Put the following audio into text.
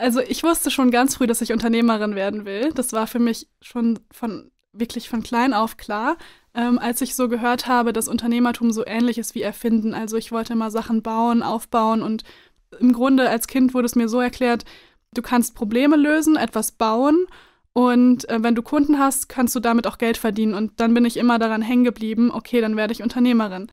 Also ich wusste schon ganz früh, dass ich Unternehmerin werden will. Das war für mich schon von wirklich von klein auf klar, ähm, als ich so gehört habe, dass Unternehmertum so ähnlich ist wie Erfinden. Also ich wollte immer Sachen bauen, aufbauen und im Grunde als Kind wurde es mir so erklärt, du kannst Probleme lösen, etwas bauen und äh, wenn du Kunden hast, kannst du damit auch Geld verdienen. Und dann bin ich immer daran hängen geblieben, okay, dann werde ich Unternehmerin.